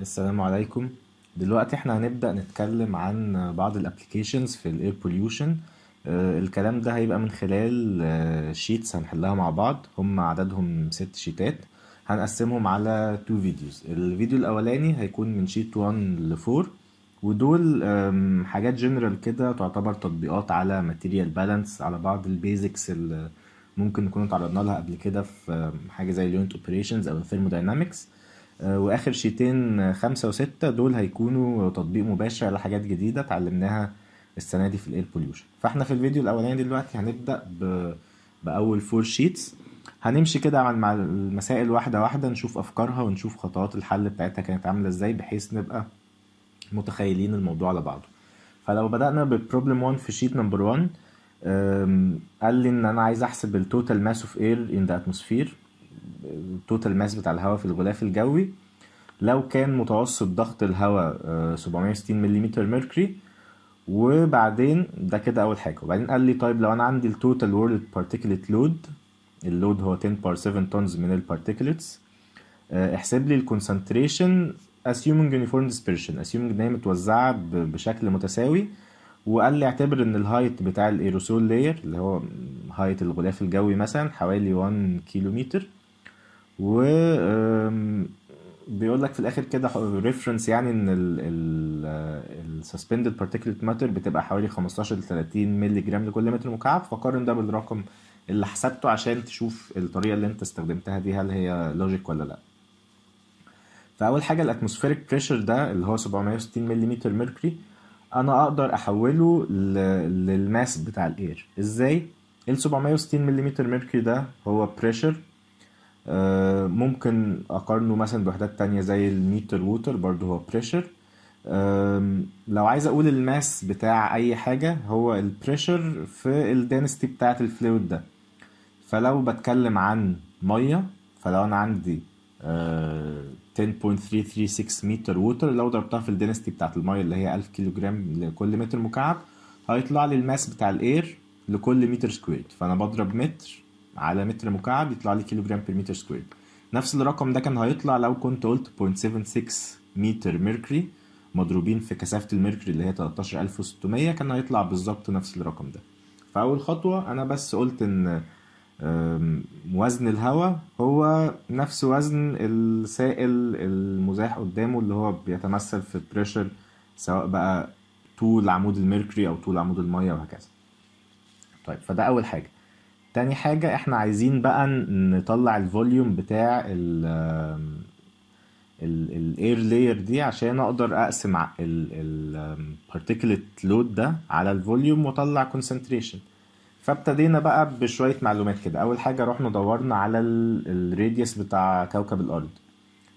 السلام عليكم دلوقتي احنا هنبدأ نتكلم عن بعض الابلكيشنز في الاير آه، بوليوشن الكلام ده هيبقى من خلال شيتس آه، هنحلها مع بعض هم عددهم ست شيتات هنقسمهم على تو فيديوز الفيديو الاولاني هيكون من شيت 1 ل 4 ودول حاجات جنرال كده تعتبر تطبيقات على ماتيريال بالانس على بعض البيزكس اللي ممكن نكون اتعرضنا لها قبل كده في حاجه زي اليونت اوبريشنز او الثيرموداينامكس آه، واخر شيتين آه، خمسة وستة دول هيكونوا تطبيق مباشر لحاجات جديدة اتعلمناها السنة دي في الاير بوليوشن فاحنا في الفيديو الاولاني دلوقتي هنبدأ ب... باول فور شيتس هنمشي كده مع المسائل واحدة واحدة نشوف افكارها ونشوف خطوات الحل بتاعتها كانت عاملة ازاي بحيث نبقى متخيلين الموضوع على بعضه فلو بدأنا بالبروبلم 1 في شيت نمبر 1 قال لي ان انا عايز احسب التوتال ماس اوف اير ان ذا اتموسفير التوتال ماس بتاع الهواء في الغلاف الجوي لو كان متوسط ضغط الهواء 760 ملم ميركوري وبعدين ده كده اول حاجه وبعدين قال لي طيب لو انا عندي التوتال وورلد بارتيكلت لود اللود هو 10 بار 7 تونز من البارتيكلتس آه، احسب لي الكونسنتريشن assuming uniform dispersion assuming ان هي متوزعه بشكل متساوي وقال لي اعتبر ان الهايت بتاع الايروسول لاير اللي هو هايت الغلاف الجوي مثلا حوالي 1 كيلومتر و بيقول لك في الاخر كده ريفرنس يعني ان السسبندد بارتيكلت ماتر بتبقى حوالي 15 ل 30 مللي جرام لكل متر مكعب فقارن ده بالرقم اللي حسبته عشان تشوف الطريقه اللي انت استخدمتها دي هل هي لوجيك ولا لا فاول حاجه الاتموسفيريك بريشر ده اللي هو 760 ملم ميركوري انا اقدر احوله للماس بتاع الاير ازاي ال 760 ملم ميركوري ده هو بريشر آه، ممكن اقارنه مثلا بوحدات تانية زي الميتر ووتر برضو هو بريشر لو عايز اقول الماس بتاع اي حاجة هو البريشر في الدينستي بتاعة الفلويد ده فلو بتكلم عن مية فلو انا عندي 10.336 متر ووتر لو ضربتها في الدينستي بتاعة المية اللي هي 1000 كيلو جرام لكل متر مكعب هيطلع لي الماس بتاع الاير لكل متر سكوير فانا بضرب متر على متر مكعب يطلع لي كيلو جرام بير متر سكوير نفس الرقم ده كان هيطلع لو كنت قلت 0.76 متر ميركوري مضروبين في كثافة الميركوري اللي هي 13600 كان هيطلع بالظبط نفس الرقم ده فأول خطوة أنا بس قلت إن وزن الهواء هو نفس وزن السائل المزاح قدامه اللي هو بيتمثل في البريشر سواء بقى طول عمود الميركوري أو طول عمود المية وهكذا طيب فده أول حاجة تاني حاجة احنا عايزين بقى نطلع الفوليوم بتاع ال الاير لاير دي عشان اقدر اقسم البارتيكلت لود ده على الفوليوم واطلع كونسنتريشن فابتدينا بقى بشويه معلومات كده اول حاجه رحنا دورنا على الراديوس بتاع كوكب الارض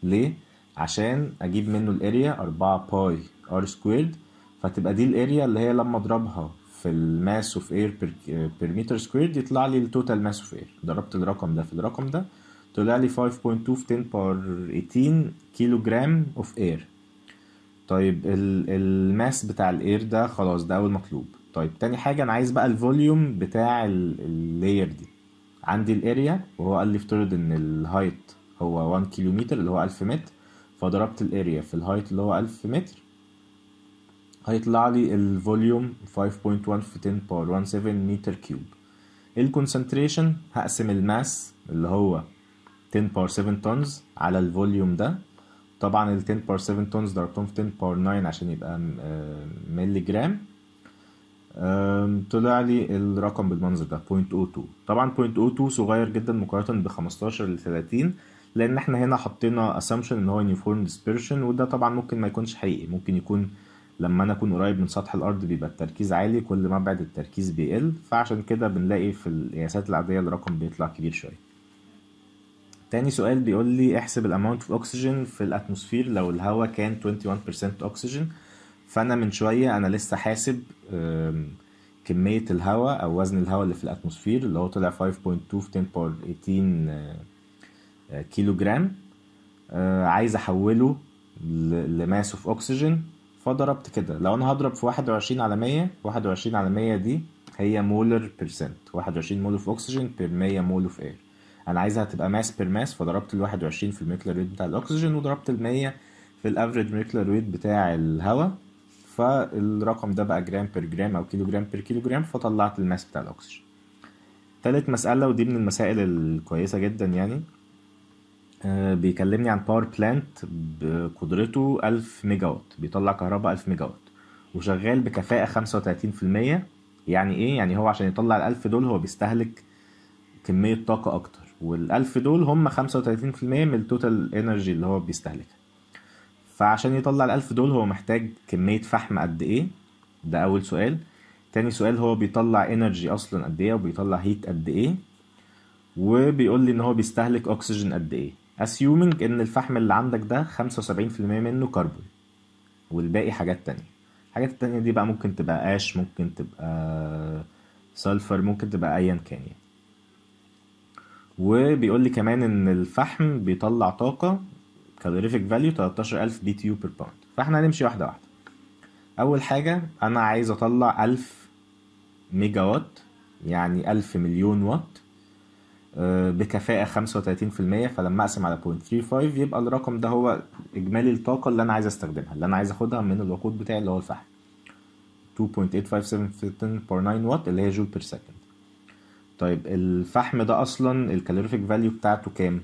ليه عشان اجيب منه الاريا 4 باي ار سكويرد فتبقى دي الاريا اللي هي لما اضربها في الماس اوف اير بير متر سكوير يطلع لي التوتال ماس اوف اير ضربت الرقم ده في الرقم ده طلع لي 5.2 في 10 باور 18 كيلو جرام اوف اير طيب الماس بتاع الاير ده خلاص ده اول مطلوب طيب تاني حاجه انا عايز بقى الفوليوم بتاع اللاير دي عندي الاريا وهو قال لي افترض ان الهايت هو 1 كيلو متر اللي هو 1000 متر فضربت الاريا في الهايت اللي هو 1000 متر هيطلع لي الفوليوم 5.1 في 10 باور 17 متر كيوب الكونسنتريشن هقسم الماس اللي هو 10 باور 7 تونز على الفوليوم ده طبعا ال 10 باور 7 تونز ضربتهم في 10 باور 9 عشان يبقى ملي آه، جرام طلع لي الرقم بالمنظر ده 0.02 طبعا 0.02 صغير جدا مقارنة ب 15 ل 30 لان احنا هنا حطينا assumption ان هو uniform dispersion وده طبعا ممكن ما يكونش حقيقي ممكن يكون لما انا اكون قريب من سطح الارض بيبقى التركيز عالي كل ما بعد التركيز بيقل فعشان كده بنلاقي في القياسات العاديه الرقم بيطلع كبير شويه تاني سؤال بيقول لي احسب الاماونت اوف اكسجين في الاتموسفير لو الهواء كان 21% اكسجين فانا من شويه انا لسه حاسب كميه الهواء او وزن الهواء اللي في الاتموسفير اللي هو طلع 5.2 في 10 باور 18 كيلو جرام عايز احوله لماس اوف اكسجين فضربت كده لو انا هضرب في 21 على 100 21 على 100 دي هي مولر بيرسنت 21 مول في اكسجين بير 100 مول في اير انا عايزها تبقى ماس بير ماس فضربت ال 21 في الميكلر ويت بتاع الاكسجين وضربت ال 100 في الافريج ميكلر ويت بتاع الهواء فالرقم ده بقى جرام بير جرام او كيلو جرام بير كيلو جرام فطلعت الماس بتاع الاكسجين تالت مسألة ودي من المسائل الكويسة جدا يعني آه، بيكلمني عن باور بلانت بقدرته 1000 ميجا وات بيطلع كهرباء 1000 ميجا وات وشغال بكفاءة 35% يعني ايه يعني هو عشان يطلع الألف دول هو بيستهلك كمية طاقة أكتر والألف دول هم 35% من التوتال انرجي اللي هو بيستهلكها فعشان يطلع الألف دول هو محتاج كمية فحم قد ايه ده أول سؤال تاني سؤال هو بيطلع انرجي أصلا قد ايه وبيطلع هيت قد ايه وبيقول لي ان هو بيستهلك اكسجين قد ايه assuming ان الفحم اللي عندك ده خمسة وسبعين في المية منه كربون والباقي حاجات تانية الحاجات التانية دي بقى ممكن تبقى قاش ممكن تبقى سلفر ممكن تبقى ايا كان يعني وبيقول لي كمان ان الفحم بيطلع طاقة calorific فاليو 13000 بي تي يو بير باوند فاحنا هنمشي واحدة واحدة اول حاجة انا عايز اطلع 1000 ميجا وات يعني 1000 مليون وات آه، بكفاءة 35% فلما أقسم على 0.35 يبقى الرقم ده هو إجمالي الطاقة اللي أنا عايز أستخدمها اللي أنا عايز أخدها من الوقود بتاعي اللي هو الفحم 9 وات اللي هي جول بير سكند طيب الفحم ده أصلا الكالوريفيك فاليو بتاعته كام؟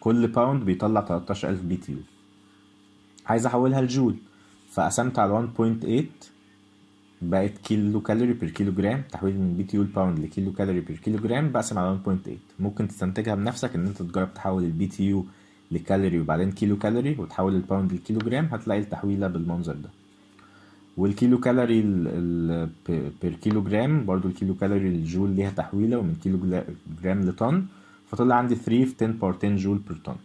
كل باوند بيطلع 13000 بي تي عايز أحولها لجول فقسمت على 1.8 بقت كيلو كالوري بير كيلو جرام تحويل من بي تي يو الباوند لكيلو كالوري بير كيلو جرام بقسم على 1.8 ممكن تستنتجها بنفسك ان انت تجرب تحول البي تي يو لكالوري وبعدين كيلو كالوري وتحول الباوند لكيلو جرام هتلاقي التحويله بالمنظر ده والكيلو كالوري بير كيلو جرام برضو الكيلو كالوري الجول ليها تحويله ومن كيلو جرام لطن فطلع عندي 3 في 10 بار 10 جول بير طن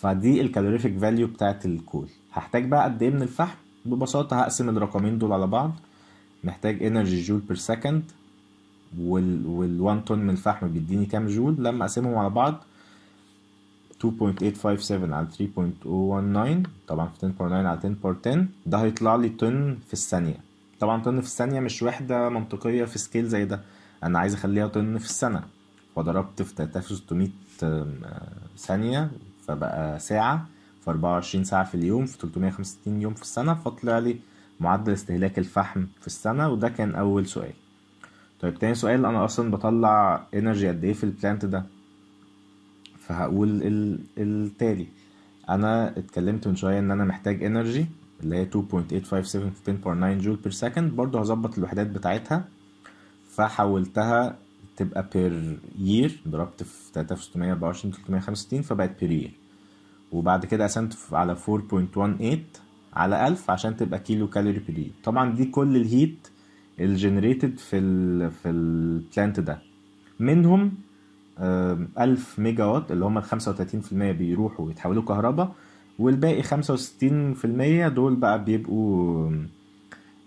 فدي الكالوريفيك فاليو بتاعت الكول هحتاج بقى قد ايه من الفحم ببساطة هقسم الرقمين دول على بعض محتاج انرجي جول بير سكند وال وال 1 طن من الفحم بيديني كام جول لما اقسمهم على بعض 2.857 على 3.019 طبعا في 10.9 على 10 10 ده هيطلع لي طن في الثانية طبعا طن في الثانية مش وحدة منطقية في سكيل زي ده أنا عايز أخليها طن في السنة فضربت في 3600 آه، ثانية فبقى ساعة في 24 ساعة في اليوم في 365 يوم في السنة فطلع لي معدل استهلاك الفحم في السنة وده كان أول سؤال طيب تاني سؤال أنا أصلا بطلع إنرجي قد إيه في البلانت ده فهقول ال... التالي أنا اتكلمت من شوية إن أنا محتاج إنرجي اللي هي 2.857 جول بير سكند برضه هظبط الوحدات بتاعتها فحولتها تبقى بير يير ضربت في 3624 365 فبقت بير يير وبعد كده قسمت على 4.18 على 1000 عشان تبقى كيلو كالوري بري طبعا دي كل الهيت الجنريتد في الـ في البلانت ده منهم 1000 ميجا وات اللي هم ال 35% بيروحوا يتحولوا كهرباء والباقي 65% دول بقى بيبقوا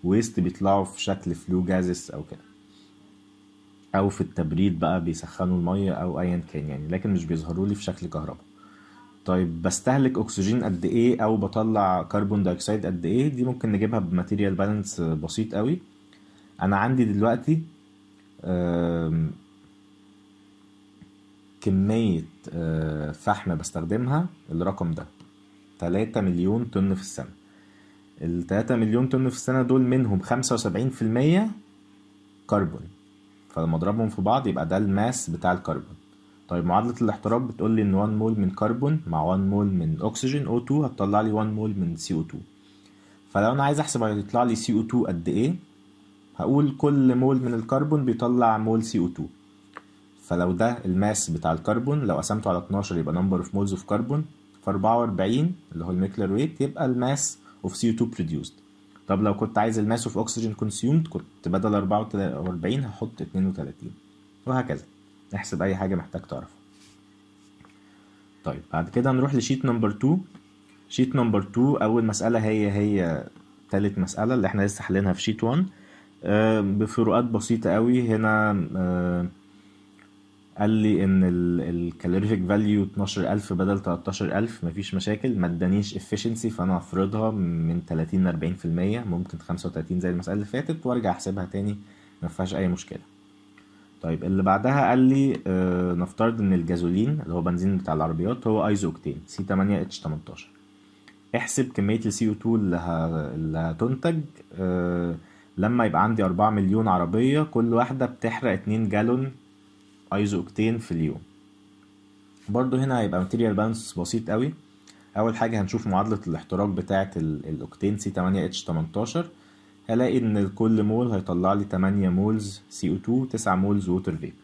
ويست بيطلعوا في شكل فلو جازس او كده او في التبريد بقى بيسخنوا الميه او ايا كان يعني لكن مش بيظهروا لي في شكل كهرباء طيب بستهلك اكسجين قد ايه او بطلع كربون دايوكسيد قد ايه دي ممكن نجيبها بماتيريال بالانس بسيط قوي انا عندي دلوقتي كمية آه، فحم بستخدمها الرقم ده تلاتة مليون طن في السنة التلاتة مليون طن في السنة دول منهم خمسة وسبعين في المية كربون فلما اضربهم في بعض يبقى ده الماس بتاع الكربون طيب معادلة الاحتراق بتقول لي ان 1 مول من كربون مع 1 مول من اكسجين O2 هتطلع لي 1 مول من CO2 فلو انا عايز احسب هيطلع لي CO2 قد ايه هقول كل مول من الكربون بيطلع مول CO2 فلو ده الماس بتاع الكربون لو قسمته على 12 يبقى نمبر اوف مولز اوف كربون ف 44 اللي هو الميكلر ويت يبقى الماس اوف CO2 produced طب لو كنت عايز الماس اوف اوكسجين كونسيومد كنت بدل 44 هحط 32 وهكذا احسب اي حاجه محتاج تعرفها طيب بعد كده نروح لشيت نمبر 2 شيت نمبر 2 اول مساله هي هي ثالث مساله اللي احنا لسه حلينها في شيت 1 آه، بفروقات بسيطه قوي هنا آه، قال لي ان الكالوريفيك فاليو 12000 بدل 13000 مفيش مشاكل ما ادانيش افشنسي فانا افرضها من 30 ل 40% ممكن 35 زي المساله اللي فاتت وارجع احسبها تاني ما فيهاش اي مشكله طيب اللي بعدها قال لي آه نفترض ان الجازولين اللي هو بنزين بتاع العربيات هو ايزو اوكتين سي 8 اتش 18 احسب كميه السي او 2 اللي, ه... اللي هتنتج آه لما يبقى عندي 4 مليون عربيه كل واحده بتحرق 2 جالون ايزو اوكتين في اليوم برضو هنا هيبقى ماتيريال بالانس بسيط قوي اول حاجه هنشوف معادله الاحتراق بتاعه الاوكتين سي 8 اتش 18 هلاقي ان كل مول هيطلع لي 8 مولز CO2 9 مولز ووتر فيبر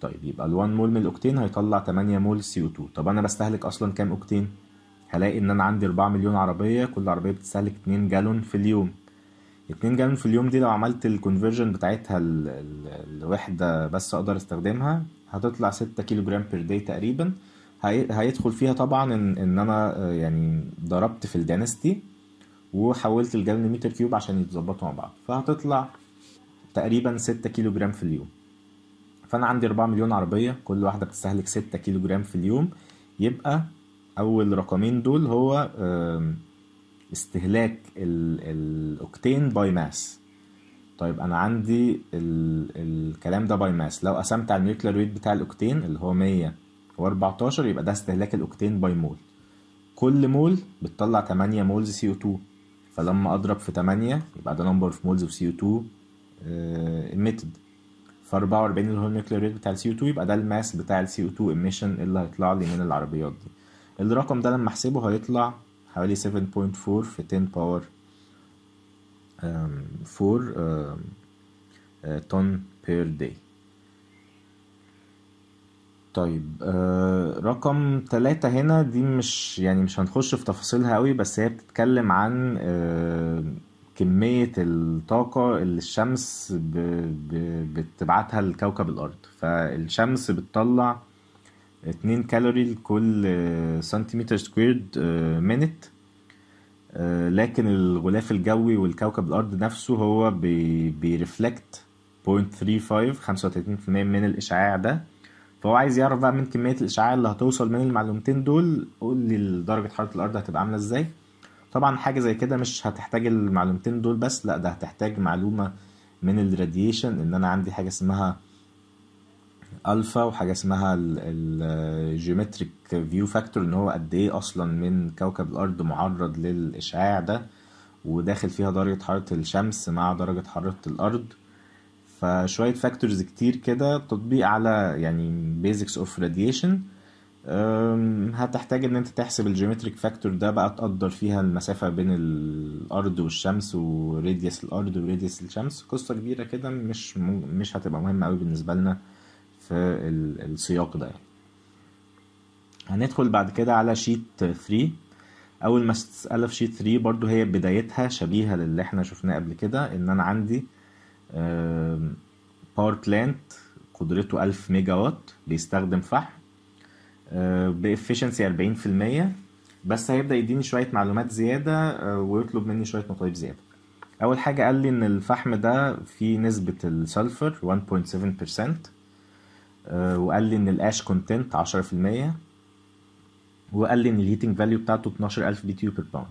طيب يبقى ال1 مول من الاوكتين هيطلع 8 مولز CO2 طب انا بستهلك اصلا كام اوكتين هلاقي ان انا عندي 4 مليون عربيه كل عربيه بتستهلك 2 جالون في اليوم 2 جالون في اليوم دي لو عملت الكونفرجن بتاعتها الوحده بس اقدر استخدمها هتطلع 6 كيلو جرام بير داي تقريبا هيدخل فيها طبعا ان, ان انا آه، يعني ضربت في الدينستي وحولت الجرام متر كيوب عشان يتظبطوا مع بعض فهتطلع تقريبا ستة كيلو جرام في اليوم فانا عندي أربعة مليون عربية كل واحدة بتستهلك ستة كيلو جرام في اليوم يبقى اول رقمين دول هو استهلاك الاوكتين باي ماس طيب انا عندي الكلام ده باي ماس لو قسمت على النيوكلير ويت بتاع الاوكتين اللي هو 114 يبقى ده استهلاك الاوكتين باي مول كل مول بتطلع 8 مولز سي او 2 فلما اضرب في 8 يبقى ده نمبر اوف مولز اوف سي او 2 ايميتد ف 44 اللي هو النيوكلير ريت بتاع السي او 2 يبقى ده الماس بتاع السي او 2 ايميشن اللي هيطلع لي من العربيات دي الرقم ده لما احسبه هيطلع حوالي 7.4 في 10 باور 4 طن بير داي طيب آه، رقم ثلاثة هنا دي مش يعني مش هنخش في تفاصيلها قوي بس هي بتتكلم عن آه، كمية الطاقة اللي الشمس بتبعتها لكوكب الأرض فالشمس بتطلع اتنين كالوري لكل آه، سنتيمتر سكويرد مينت لكن الغلاف الجوي والكوكب الأرض نفسه هو بيرفلكت 0.35 35% من الإشعاع ده فهو عايز يعرف بقى من كميه الاشعاع اللي هتوصل من المعلومتين دول قول لي درجه حراره الارض هتبقى عامله ازاي طبعا حاجه زي كده مش هتحتاج المعلومتين دول بس لا ده هتحتاج معلومه من الراديشن ان انا عندي حاجه اسمها الفا وحاجه اسمها الجيومتريك فيو فاكتور ان هو قد ايه اصلا من كوكب الارض معرض للاشعاع ده وداخل فيها درجه حراره الشمس مع درجه حراره الارض فشويه فاكتورز كتير كده تطبيق على يعني بيزكس اوف راديشن هتحتاج ان انت تحسب الجيومتريك فاكتور ده بقى تقدر فيها المسافه بين الارض والشمس وراديوس الارض وراديوس الشمس قصه كبيره كده مش مش هتبقى مهمه قوي بالنسبه لنا في السياق ده يعني. هندخل بعد كده على شيت 3 اول مساله في شيت 3 برضو هي بدايتها شبيهه للي احنا شفناه قبل كده ان انا عندي آه باور بلانت قدرته 1000 ميجا وات بيستخدم فحم آه، بإفشنسي 40% بس هيبدأ يديني شوية معلومات زيادة آه، ويطلب مني شوية مطالب زيادة أول حاجة قال لي إن الفحم ده فيه نسبة السلفر 1.7% آه، وقال لي إن الأش كونتنت 10% وقال لي إن الهيتنج فاليو بتاعته 12000 بي تيو بير باوند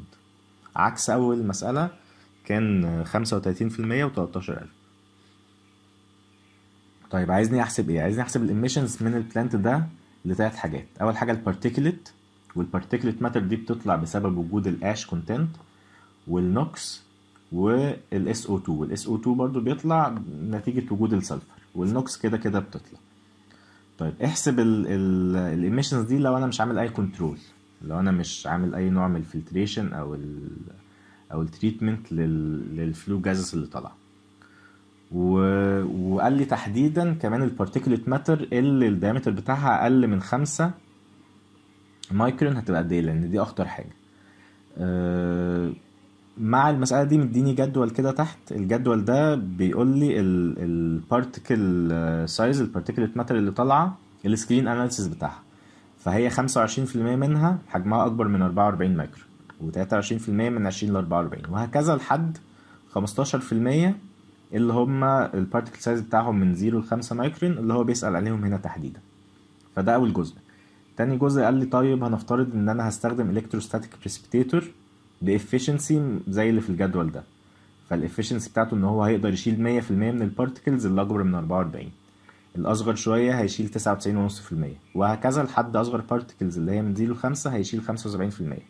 عكس أول مسألة كان 35% و13000 طيب عايزني احسب ايه عايزني احسب الاميشنز من البلانت ده لثلاث حاجات اول حاجه البارتيكلت والبارتيكلت ماتر دي بتطلع بسبب وجود الاش كونتنت والنوكس والاس او 2 والاس او 2 برضو بيطلع نتيجه وجود السلفر والنوكس كده كده بتطلع طيب احسب الاميشنز دي لو انا مش عامل اي كنترول لو انا مش عامل اي نوع من الفلتريشن او ال او التريتمنت للفلو جازس اللي طالعه و... وقال لي تحديدا كمان البارتيكوليت ماتر اللي الدايمتر بتاعها اقل من خمسة مايكرون هتبقى قد ايه لان دي اخطر حاجه آه، مع المساله دي مديني جدول كده تحت الجدول ده بيقول لي البارتيكل سايز البارتيكلت ماتر اللي طالعه السكرين اناليسيس بتاعها فهي 25% منها حجمها اكبر من 44 مايكرو و23% من 20 ل 44 وهكذا لحد 15% اللي هما البارتكل سايز بتاعهم من 0 ل 5 مايكرون اللي هو بيسأل عليهم هنا تحديدا فده أول جزء تاني جزء قال لي طيب هنفترض إن أنا هستخدم إلكتروستاتيك بريسبيتيتور بإفشنسي زي اللي في الجدول ده فالإفشنسي بتاعته إن هو هيقدر يشيل مية في المية من البارتكلز اللي أكبر من أربعة وأربعين الأصغر شوية هيشيل تسعة وتسعين ونص في المية وهكذا لحد أصغر بارتكلز اللي هي من زيرو لخمسة هيشيل خمسة وسبعين في المية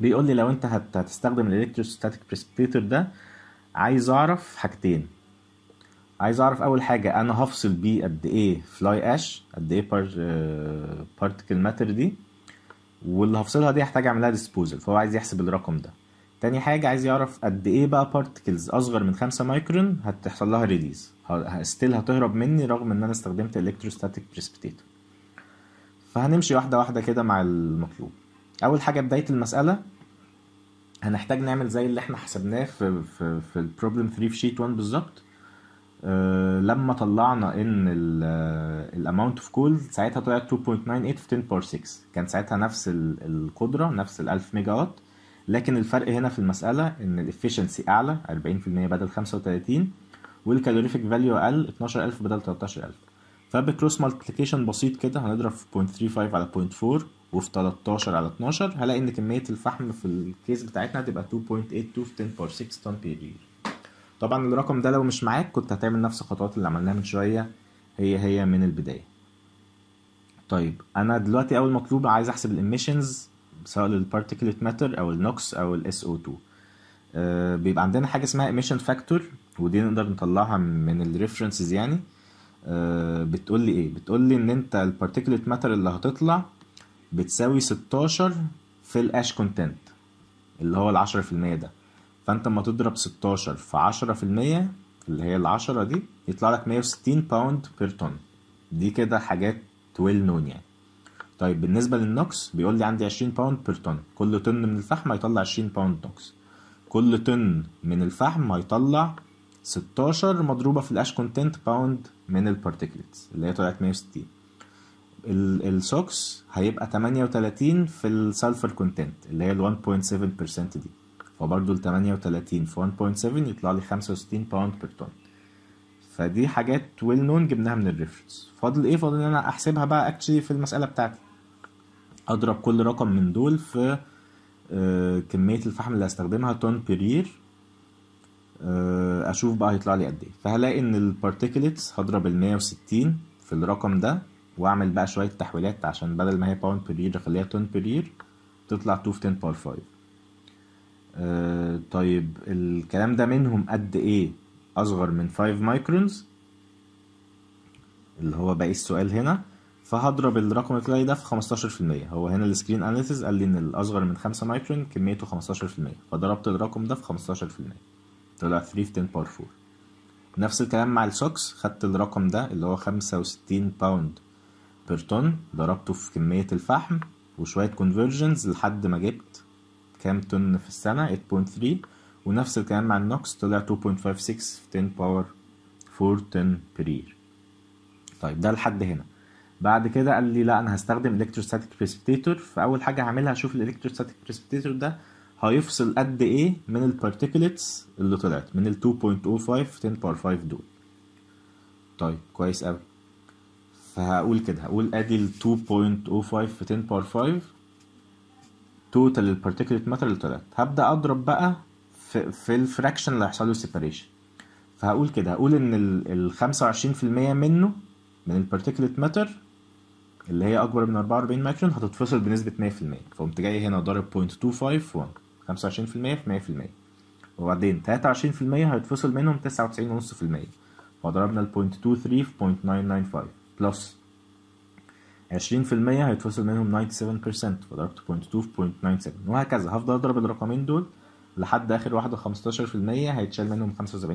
بيقول لي لو أنت هتستخدم الإلكتروستاتيك بريسبيتيتور ده عايز اعرف حاجتين عايز اعرف اول حاجه انا هفصل بيه قد ايه فلاي اش قد ايه بار بارتكل ماتر دي واللي هفصلها دي هحتاج اعملها ديسبوزل فهو عايز يحسب الرقم ده تاني حاجة عايز يعرف قد ايه بقى بارتكلز اصغر من خمسة مايكرون هتحصل لها ريليز ستيل هتهرب مني رغم ان انا استخدمت الكتروستاتيك بريسبيتيتور فهنمشي واحدة واحدة كده مع المطلوب اول حاجة بداية المسألة هنحتاج نعمل زي اللي احنا حسبناه في في في البروبلم 3 في شيت 1 بالظبط آه، لما طلعنا ان الاماونت اوف كول ساعتها طلعت 2.98 في 10 بار 6 كان ساعتها نفس القدره نفس ال 1000 ميجا وات لكن الفرق هنا في المساله ان الافشنسي اعلى 40% بدل 35 والكالوريفيك فاليو اقل 12000 بدل 13000 فبكروس مالتيكيشن بسيط كده هنضرب في 0.35 على 0.4 وفي 13 على 12 هلاقي ان كميه الفحم في الكيس بتاعتنا هتبقى 2.82 في 10 بار 6 طن بير يير طبعا الرقم ده لو مش معاك كنت هتعمل نفس الخطوات اللي عملناها من شويه هي هي من البدايه طيب انا دلوقتي اول مطلوب عايز احسب الاميشنز سواء للبارتيكلت ماتر او النوكس او الاس او 2 بيبقى عندنا حاجه اسمها ايميشن فاكتور ودي نقدر نطلعها من الريفرنسز يعني أه بتقول لي ايه بتقول لي ان انت البارتيكلت ماتر اللي هتطلع بتساوي 16 في الاش كونتنت اللي هو العشرة في المية ده فانت ما تضرب 16 في عشرة في المية اللي هي العشرة دي يطلع لك 160 باوند بير تون دي كده حاجات تويل نون يعني طيب بالنسبة للنوكس بيقول لي عندي 20 باوند بير تون كل طن من الفحم هيطلع 20 باوند نوكس كل طن من الفحم هيطلع 16 مضروبة في الاش كونتنت باوند من البارتيكلتس اللي هي طلعت 160 السوكس هيبقى 38 في السلفر كونتنت اللي هي ال 1.7% دي فبرضه ال 38 في 1.7 يطلع لي 65 باوند بير طن فدي حاجات ويل نون جبناها من الريفرنس فاضل ايه فاضل ان انا احسبها بقى اكشلي في المساله بتاعتي اضرب كل رقم من دول في آه، كميه الفحم اللي هستخدمها طن بير يير اشوف بقى هيطلع لي قد ايه فهلاقي ان البارتيكلتس هضرب ال 160 في الرقم ده واعمل بقى شويه تحويلات عشان بدل ما هي باوند بير يير اخليها تون بير يير تطلع 2 في 10 باور 5 أه طيب الكلام ده منهم قد ايه اصغر من 5 مايكرونز اللي هو باقي السؤال هنا فهضرب الرقم الكلي ده في 15% هو هنا السكرين اناليسيس قال لي ان الاصغر من 5 مايكرون كميته 15% فضربت الرقم ده في 15% طلع 3 في 10 باور 4 نفس الكلام مع السوكس خدت الرقم ده اللي هو 65 باوند بير طن ضربته في كمية الفحم وشوية كونفرجنز لحد ما جبت كام طن في السنة 8.3 ونفس الكلام مع النوكس طلع 2.56 في 10 باور 4 طن برير طيب ده لحد هنا بعد كده قال لي لا انا هستخدم الكتروستاتيك بريسبتيتور فاول حاجه هعملها اشوف الالكتروستاتيك بريسبتيتور ده هيفصل قد ايه من البارتيكلتس اللي طلعت من ال 2.05 10 باور 5 دول طيب كويس قوي فهقول كده هقول ادي ال 2.05 في 10 باور 5 توتال البارتيكلت ماتر اللي هبدا اضرب بقى في, في الفراكشن اللي هيحصل له سيباريشن فهقول كده هقول ان ال 25% منه من البارتيكلت ماتر اللي هي اكبر من 44 مايكرون هتتفصل بنسبه 100% فقمت جاي هنا ضارب 0.251 25% في 100% وبعدين 23% هيتفصل منهم 99.5% فضربنا ال 0.23 في 0.995 بلس 20% هيتفصل منهم 97% فضربت 0.2 في 0.97 وهكذا هفضل اضرب الرقمين دول لحد اخر واحده 15% هيتشال منهم 75%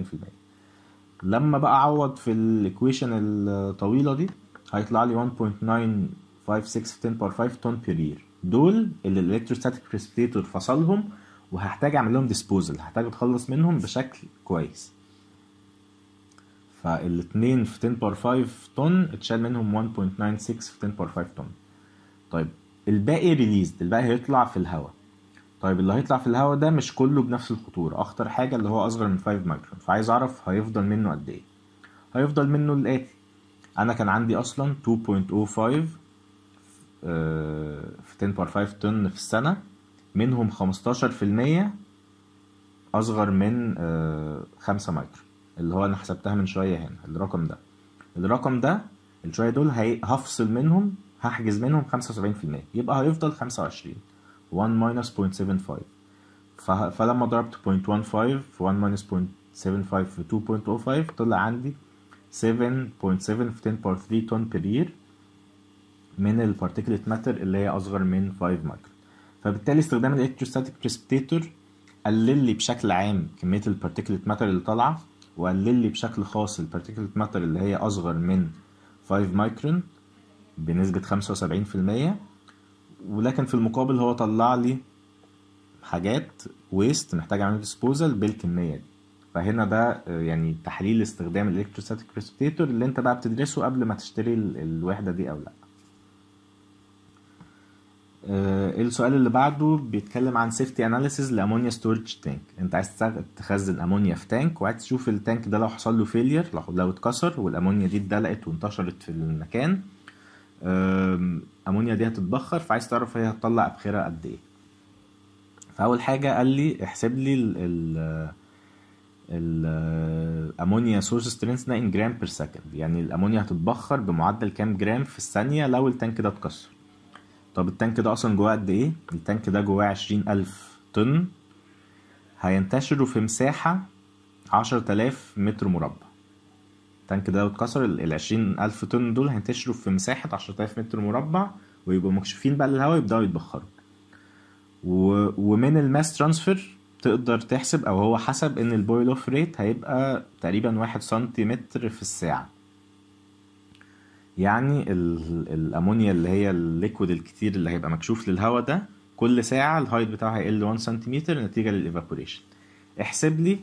لما بقى اعوض في الايكويشن الطويله دي هيطلع لي 1.956 في 10 باور 5 طن بير يير دول اللي الالكتروستاتيك بريسبيتور فصلهم وهحتاج اعمل لهم ديسبوزل هحتاج اتخلص منهم بشكل كويس فالاثنين في 10 بار 5 طن اتشال منهم 1.96 في 10 بار 5 طن طيب الباقي ريليزد الباقي هيطلع في الهواء طيب اللي هيطلع في الهواء ده مش كله بنفس الخطورة أخطر حاجة اللي هو أصغر من 5 مايكرون فعايز أعرف هيفضل منه قد إيه هيفضل منه الآتي أنا كان عندي أصلا 2.05 آه، في 10 بار 5 طن في السنة منهم 15% أصغر من 5 آه، مايكرون اللي هو انا حسبتها من شويه هنا الرقم ده الرقم ده الشويه دول هفصل منهم هحجز منهم 75% يبقى هيفضل 25 1 minus 0.75 فلما ضربت 0.15 في 1 minus 0.75 في 2.05 طلع عندي 7.7 في 10 باور 3 طن per year من البارتيكلت ماتر اللي هي اصغر من 5 مايكرو فبالتالي استخدام الالكتروستاتيك بريسبتيتور قلل لي بشكل عام كميه البارتيكلت ماتر اللي طالعه وقلل لي بشكل خاص البارتيكلت ماتر اللي هي اصغر من 5 مايكرون بنسبة 75% ولكن في المقابل هو طلع لي حاجات ويست محتاج اعمل ديسبوزال بالكمية دي فهنا ده آه، يعني تحليل استخدام الالكتروستاتيك بريسبتيتور اللي انت بقى بتدرسه قبل ما تشتري الوحدة دي او لا السؤال اللي بعده بيتكلم عن سيفتي اناليسيز لامونيا ستورج تانك انت عايز تخزن امونيا في تانك وعايز تشوف التانك ده لو حصل له فيلير لو اتكسر والامونيا دي اتدلقت وانتشرت في المكان امونيا دي هتتبخر فعايز تعرف هي هتطلع ابخره قد ايه فاول حاجه قال لي احسب لي ال الامونيا سورس سترينث ده ان جرام بير سكند يعني الامونيا هتتبخر بمعدل كام جرام في الثانيه لو التانك ده اتكسر طب التانك ده اصلا جواه قد ايه التانك ده جواه عشرين الف طن هينتشروا في مساحة عشرة آلاف متر مربع التانك ده لو اتكسر العشرين ألف طن دول هينتشروا في مساحة عشرة آلاف متر مربع ويبقوا مكشوفين بقى للهواء يبدأوا يتبخروا و... ومن الماس ترانسفير تقدر تحسب أو هو حسب إن البويل أوف ريت هيبقى تقريبا واحد سنتيمتر في الساعة يعني الامونيا اللي هي الليكويد الكتير اللي هيبقى مكشوف للهواء ده كل ساعه الهايت بتاعه هيقل 1 سنتيمتر نتيجه للايفابوريشن احسب لي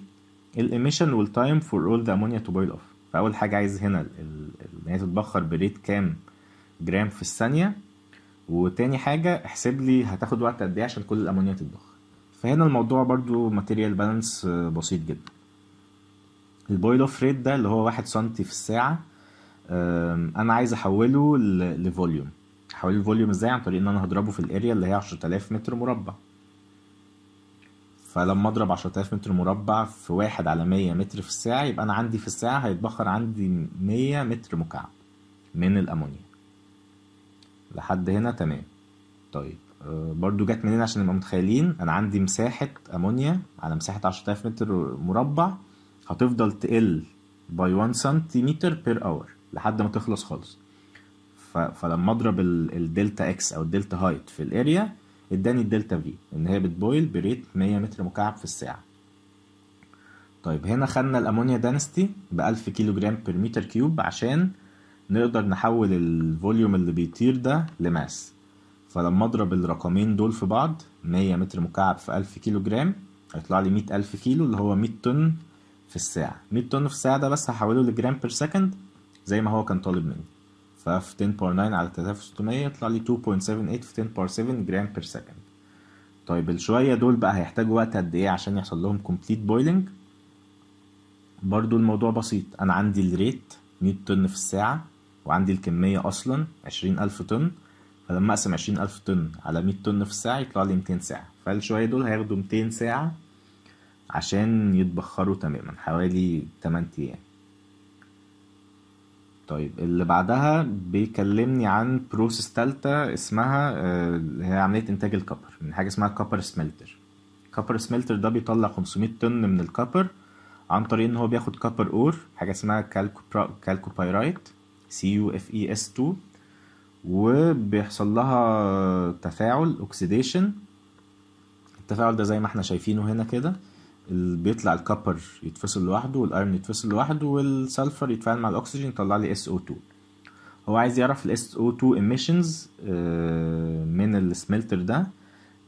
الايميشن والتايم فور اول ذا امونيا تو بويل اوف فاول حاجه عايز هنا ان هي تتبخر بريت كام جرام في الثانيه وتاني حاجه احسب لي هتاخد وقت قد ايه عشان كل الامونيا تتبخر فهنا الموضوع برضو ماتيريال آه، بالانس بسيط جدا البويل اوف ريت ده اللي هو واحد سنتي في الساعه انا عايز احوله لفوليوم احوله لفوليوم ازاي عن طريق ان انا هضربه في الاريا اللي هي 10000 متر مربع فلما اضرب 10000 متر مربع في واحد على 100 متر في الساعة يبقى انا عندي في الساعة هيتبخر عندي 100 متر مكعب من الامونيا لحد هنا تمام طيب أه، برضو جت منين عشان نبقى متخيلين انا عندي مساحة امونيا على مساحة 10000 متر مربع هتفضل تقل باي 1 سنتيمتر بير اور لحد ما تخلص خالص فلما اضرب الدلتا اكس او الدلتا هايت في الاريا اداني الدلتا في ان هي بتبويل بريت 100 متر مكعب في الساعه طيب هنا خدنا الامونيا دانستي ب 1000 كيلو جرام بير متر كيوب عشان نقدر نحول الفوليوم اللي بيطير ده لماس فلما اضرب الرقمين دول في بعض 100 متر مكعب في 1000 كيلو جرام هيطلع لي 100000 كيلو اللي هو 100 طن في الساعه 100 طن في الساعه ده بس هحوله لجرام بير سكند زي ما هو كان طالب مني ففي 10 باور 9 على 3600 يطلع لي 2.78 في 10 باور 7 جرام بير سكند طيب الشوية دول بقى هيحتاجوا وقت قد ايه عشان يحصل لهم كومبليت بويلنج برضو الموضوع بسيط انا عندي الريت 100 طن في الساعة وعندي الكمية اصلا 20000 طن فلما اقسم 20000 طن على 100 طن في الساعة يطلع لي 200 ساعة فالشوية دول هياخدوا 200 ساعة عشان يتبخروا تماما حوالي 8 ايام طيب اللي بعدها بيكلمني عن بروسيس تالتة اسمها آه، هي عملية إنتاج الكبر من حاجة اسمها كبر سملتر كبر سملتر ده بيطلع 500 طن من الكبر عن طريق إن هو بياخد كبر أور حاجة اسمها كالكو بايرايت سي يو اف اي اس 2 وبيحصل لها تفاعل اوكسيديشن التفاعل ده زي ما احنا شايفينه هنا كده بيطلع الكبر يتفصل لوحده والايرون يتفصل لوحده والسلفر يتفاعل مع الاكسجين يطلع لي SO2 هو عايز يعرف ال SO2 emissions آه، من السملتر ده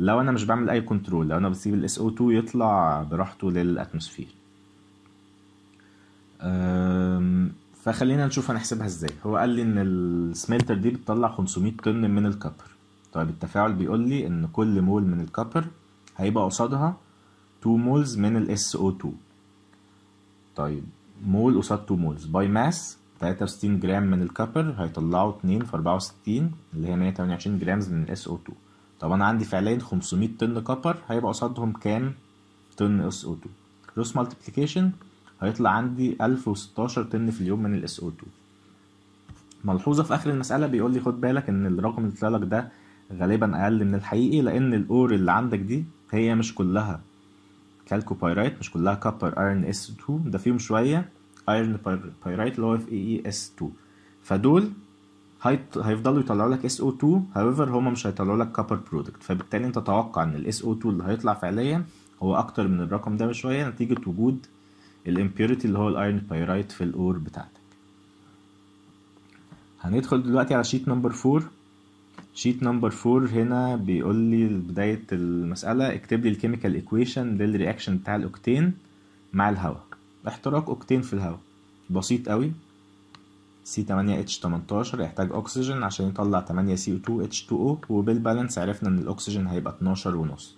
لو انا مش بعمل اي كنترول لو انا بسيب ال SO2 يطلع براحته للاتموسفير فخلينا نشوف هنحسبها ازاي هو قال لي ان السملتر دي بتطلع 500 طن من الكبر طيب التفاعل بيقول لي ان كل مول من الكبر هيبقى قصادها 2 مولز من ال so 2 طيب مول قصاد 2 مولز باي ماس 63 جرام من الكبر هيطلعوا 2 في 64 اللي هي 128 جرام من ال so 2 طب انا عندي فعليا 500 طن كبر هيبقى قصادهم كام طن so 2 كروس مالتيبليكيشن هيطلع عندي 1016 طن في اليوم من ال so 2 ملحوظه في اخر المساله بيقول لي خد بالك ان الرقم اللي طلع لك ده غالبا اقل من الحقيقي لان الاور اللي عندك دي هي مش كلها كالكوبايرايت مش كلها كابر ايرن اس 2 ده فيهم شويه ايرن بايرايت اللي هو اف اي اي اس 2 فدول هيفضلوا يطلعوا لك اس او 2 هاويفر هما مش هيطلعوا لك كابر برودكت فبالتالي انت تتوقع ان الاس او 2 اللي هيطلع فعليا هو اكتر من الرقم ده بشويه نتيجه وجود الامبيوريتي اللي هو الايرن بايرايت في الاور بتاعتك هندخل دلوقتي على شيت نمبر 4 شيت نمبر 4 هنا بيقول لي بداية المسألة اكتب لي الكيميكال ايكويشن للرياكشن بتاع الاوكتين مع الهواء احتراق اوكتين في الهواء بسيط قوي C8H18 يحتاج أكسجين عشان يطلع 8 CO2 H2O وبالبالانس عرفنا إن الأكسجين هيبقى 12 ونص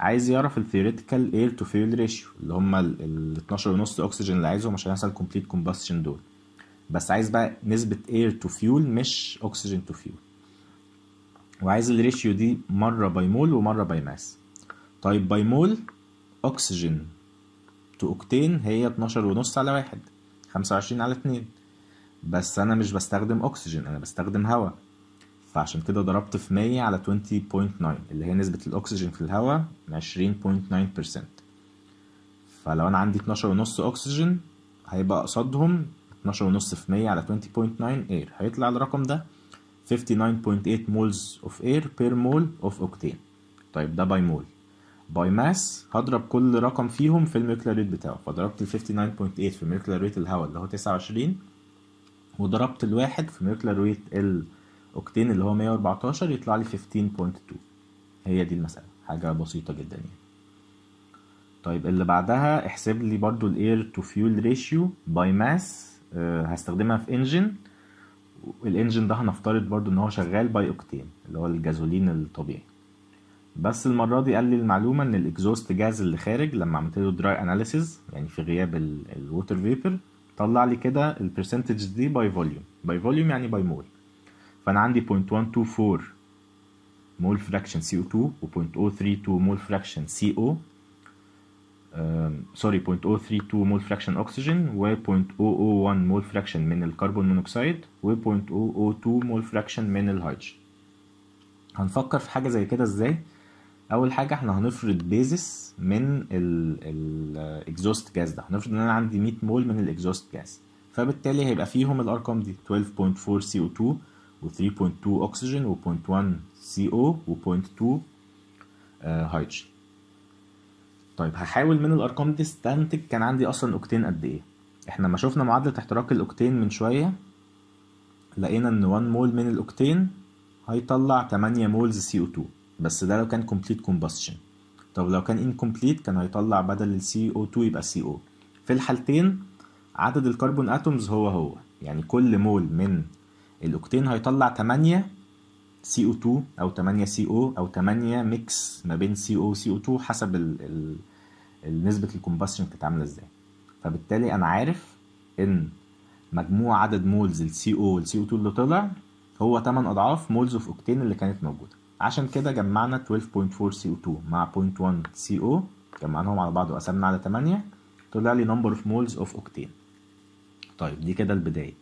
عايز يعرف الثيوريتيكال اير تو فيول ريشيو اللي هم ال 12 ونص اكسجين اللي عايزهم عشان يحصل كومبليت كومباستشن دول بس عايز بقى نسبة اير تو فيول مش اكسجين تو فيول وعايز الريشيو دي مرة باي مول ومرة باي ماس طيب باي مول أكسجين تو أوكتين هي اتناشر ونص على واحد خمسة وعشرين على اتنين بس أنا مش بستخدم أكسجين أنا بستخدم هواء فعشان كده ضربت في مية على 20.9 اللي هي نسبة الأكسجين في الهواء 20.9% فلو أنا عندي 12 ونص أكسجين هيبقى قصادهم 12 ونص في مية على 20.9 اير هيطلع الرقم ده 59.8 moles of air per mole of octane طيب ده باي مول باي ماس هضرب كل رقم فيهم في الميركولار ريت بتاعه فضربت ال 59.8 في ميركولار ريت الهواء اللي هو 29 وضربت الواحد في ميركولار ريت الاوكتين اللي هو 114 يطلع لي 15.2 هي دي المسألة حاجة بسيطة جدا يعني طيب اللي بعدها احسب لي برضو الاير تو فيول ريشيو باي ماس هستخدمها في انجن الانجن ده هنفترض برضو ان هو شغال باي اوكتين اللي هو الجازولين الطبيعي بس المره دي قال لي المعلومه ان الاكزوست جاز اللي خارج لما عملت له دراي اناليسيز يعني في غياب الووتر فيبر طلع لي كده البرسنتج دي باي فوليوم باي فوليوم يعني باي مول فانا عندي 0.124 مول فراكشن CO2 و 0.032 مول فراكشن CO سوري 0.032 مول فراكشن اكسجين و0.001 مول فراكشن من الكربون مونوكسيد و0.002 مول فراكشن من الهيدروجين هنفكر في حاجه زي كده ازاي اول حاجه احنا هنفرض بيزس من الاكزوست جاز ده هنفرض ان انا عندي 100 مول من الاكزوست جاز فبالتالي هيبقى فيهم الارقام دي 12.4 CO2 و 3.2 اكسجين و 0.1 CO و 0.2 هيدروجين آه، طيب هحاول من الارقام دي استنتج كان عندي اصلا اوكتين قد ايه احنا لما شفنا معادله احتراق الاوكتين من شويه لقينا ان 1 مول من الاوكتين هيطلع 8 مولز سي او 2 بس ده لو كان كومبليت كومبشن طب لو كان انكومبليت كان هيطلع بدل السي او 2 يبقى سي او في الحالتين عدد الكربون اتومز هو هو يعني كل مول من الاوكتين هيطلع 8 CO2 أو 8 CO أو 8 ميكس ما بين CO CO2 حسب ال ال نسبة الكومباشن كانت عاملة ازاي فبالتالي أنا عارف إن مجموع عدد مولز ال CO وال CO2 اللي طلع هو 8 أضعاف مولز أوف أوكتين اللي كانت موجودة عشان كده جمعنا 12.4 CO2 مع 0.1 CO جمعناهم على بعض وقسمنا على 8 طلع لي نمبر اوف مولز اوف اوكتين طيب دي كده البدايه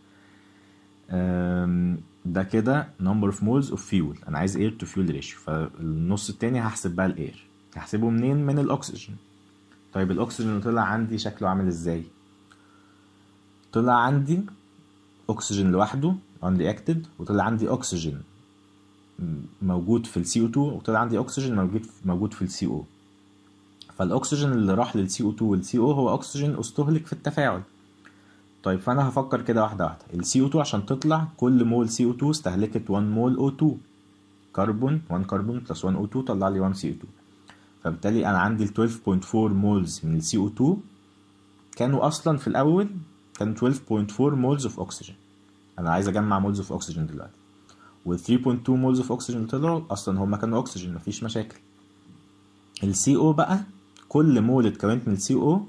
ده كده نمبر اوف مولز اوف فيول انا عايز اير تو فيول ريشيو فالنص التاني هحسب بقى الاير هحسبه منين من الاكسجين طيب الاكسجين طلع عندي شكله عامل ازاي طلع عندي اكسجين لوحده unreacted وطلع عندي اكسجين موجود في السي او 2 وطلع عندي اكسجين موجود موجود في السي او فالاكسجين اللي راح للسي او 2 والسي او هو اكسجين استهلك في التفاعل طيب فانا هفكر كده واحده واحده السي او 2 عشان تطلع كل مول سي او 2 استهلكت 1 مول او 2 كربون 1 كربون بلس 1 او 2 طلع لي 1 سي او 2 فبالتالي انا عندي 12.4 مولز من السي او 2 كانوا اصلا في الاول كان 12.4 مولز اوف اكسجين انا عايز اجمع مولز اوف اكسجين دلوقتي وال 3.2 مولز اوف اكسجين طلعوا اصلا هما كانوا اكسجين مفيش مشاكل السي او بقى كل مول اتكونت من السي او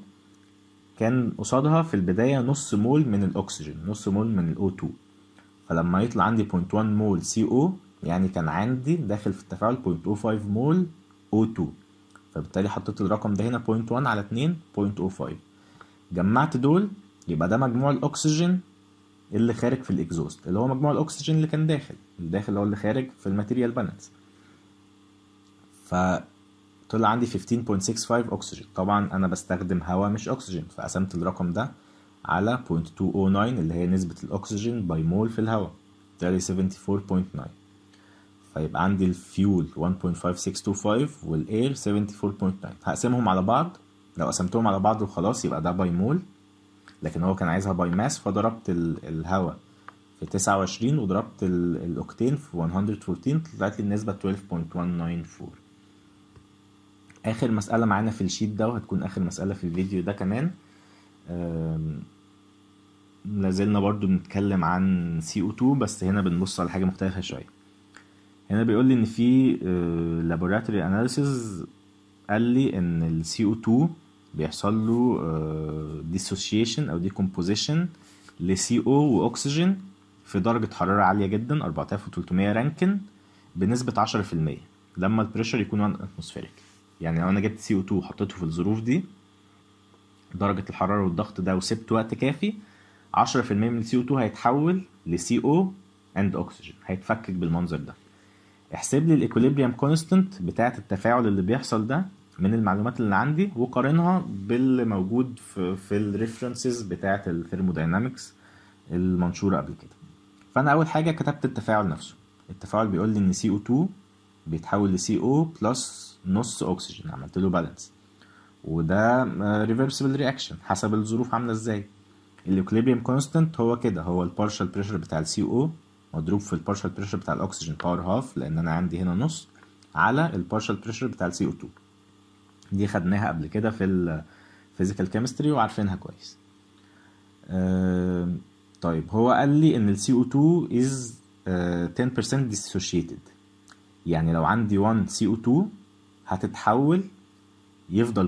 كان قصادها في البداية نص مول من الأكسجين نص مول من o 2 فلما يطلع عندي 0.1 مول CO يعني كان عندي داخل في التفاعل 0.05 مول O2 فبالتالي حطيت الرقم ده هنا 0.1 على 2 0.05 جمعت دول يبقى ده مجموع الأكسجين اللي خارج في الإكزوست اللي هو مجموع الأكسجين اللي كان داخل اللي داخل هو اللي خارج في الماتيريال بالانس ف طلع عندي 15.65 اكسجين طبعا انا بستخدم هواء مش اكسجين فقسمت الرقم ده على 0.209 اللي هي نسبة الاكسجين باي مول في الهواء بالتالي 74.9 فيبقى عندي الفيول 1.5625 والاير 74.9 هقسمهم على بعض لو قسمتهم على بعض وخلاص يبقى ده باي مول لكن هو كان عايزها باي ماس فضربت الهواء في 29 وضربت الاوكتين في 114 طلعت لي النسبة 12.194 اخر مساله معانا في الشيت ده وهتكون اخر مساله في الفيديو ده كمان لازلنا برضو بنتكلم عن CO2 بس هنا بنبص على حاجه مختلفه شويه هنا بيقول لي ان في لابوراتوري آه، analysis قال لي ان ال CO2 بيحصل له ديسوسيشن آه، او decomposition ل CO واكسجين في درجه حراره عاليه جدا 4300 رانكن بنسبه 10% لما البريشر يكون 1 اتموسفيريك يعني لو انا جبت سي او 2 وحطيته في الظروف دي درجه الحراره والضغط ده وسبت وقت كافي 10% من co او 2 هيتحول ل او اند oxygen هيتفكك بالمنظر ده احسب لي الايكوليبريم كونستنت بتاعه التفاعل اللي بيحصل ده من المعلومات اللي عندي وقارنها باللي موجود في, في الريفرنسز بتاعه الثيرموداينامكس المنشوره قبل كده فانا اول حاجه كتبت التفاعل نفسه التفاعل بيقول لي ان سي او 2 بيتحول ل او بلس نص اكسجين عملت له بالانس وده ريفرسبل رياكشن حسب الظروف عامله ازاي الاوكليبريم كونستانت هو كده هو البارشال بريشر بتاع السي او مضروب في البارشال بريشر بتاع الاكسجين باور هاف لان انا عندي هنا نص على البارشال بريشر بتاع السي او 2 دي خدناها قبل كده في الفيزيكال كيمستري وعارفينها كويس اه، طيب هو قال لي ان السي او 2 از 10% dissociated يعني لو عندي 1 CO2 هتتحول يفضل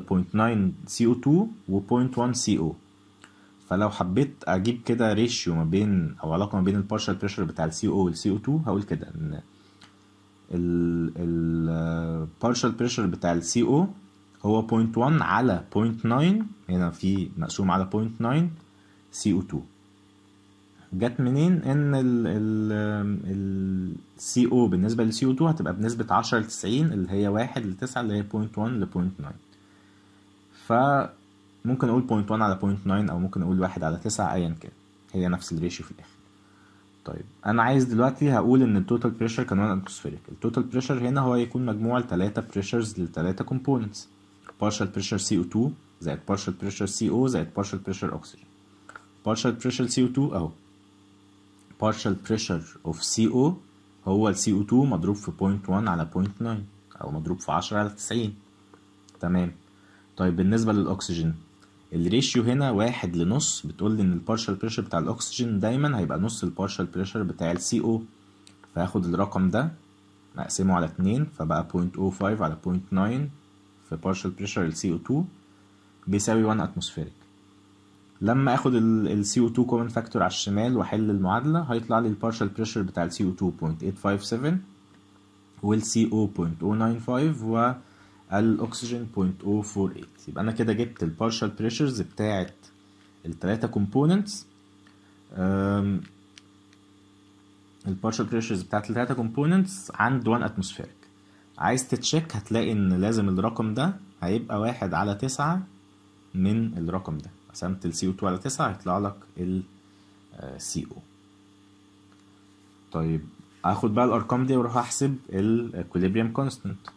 0.9 CO2 و 0.1 CO فلو حبيت اجيب كده ريشيو ما بين او علاقه ما بين البارشال بريشر بتاع ال CO وال CO2 هقول كده ان partial pressure بتاع ال CO هو 0.1 على 0.9 هنا في مقسوم على 0.9 CO2 جت منين ان ال السي او بالنسبه للسي او 2 هتبقى بنسبه 10 ل 90 اللي هي 1 ل 9 اللي هي 0.1 ل 0.9 فممكن اقول 0.1 على 0.9 او ممكن اقول 1 على 9 ايا كان هي نفس الريشيو في الاخر طيب انا عايز دلوقتي هقول ان التوتال بريشر كان كمان اتموسفيريك التوتال بريشر هنا هو يكون مجموع لثلاثه بريشرز لثلاثه كومبوننتس بارشال بريشر سي او 2 زائد بارشال بريشر سي او زائد بارشال بريشر pressure بارشال بريشر سي او 2 اهو partial pressure of CO هو ال CO2 مضروب في 0.1 على 0.9 أو مضروب في 10 على 90 تمام طيب بالنسبة للأكسجين الريشيو هنا واحد لنص بتقول لي إن البارشال بريشر بتاع الأكسجين دايما هيبقى نص البارشال بريشر بتاع ال CO فهاخد الرقم ده نقسمه على اتنين فبقى 0.05 على 0.9 في partial pressure ال CO2 بيساوي 1 atmospheric لما اخد ال CO2 common factor على الشمال واحل المعادله هيطلع لي partial pressure بتاع ال CO2.857 وال CO.095 والاكسجين 0.048 يبقى انا كده جبت partial pressures بتاعه components كومبوننتس partial pressures بتاعت التلاتة كومبوننتس عند 1 atmospheric عايز تتشيك هتلاقي ان لازم الرقم ده هيبقى واحد على تسعة من الرقم ده قسمت ال CO2 على 9 هيطلع لك ال آه، CO طيب هاخد بقى الأرقام دي وأروح أحسب ال equilibrium constant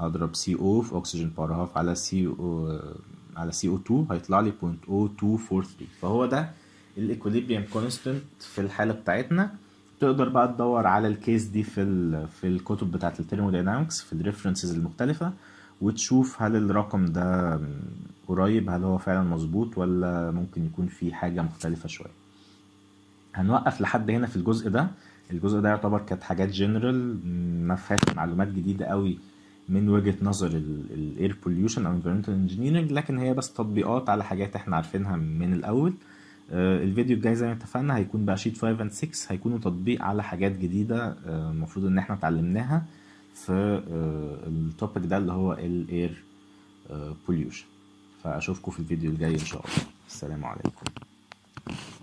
هضرب CO في أكسجين باور هاف على CO آه، على CO2 هيطلع لي 0.0243 فهو ده equilibrium constant في الحاله بتاعتنا تقدر بقى تدور على الكيس دي في ال في الكتب بتاعه الثيرموداينامكس في الريفرنسز المختلفه وتشوف هل الرقم ده قريب هل هو فعلا مظبوط ولا ممكن يكون في حاجة مختلفة شوية هنوقف لحد هنا في الجزء ده الجزء ده يعتبر كانت حاجات جنرال ما فيهاش معلومات جديدة قوي من وجهه نظر الاير بوليوشن او انفيرمنتال انجينيرنج لكن هي بس تطبيقات على حاجات احنا عارفينها من الاول آه، الفيديو الجاي زي ما اتفقنا هيكون بقى شيت 5 اند 6 هيكونوا تطبيق على حاجات جديده آه، المفروض ان احنا اتعلمناها في آه، التوبيك ده اللي هو الاير آه، بوليوشن فاشوفكم في الفيديو الجاي ان شاء الله السلام عليكم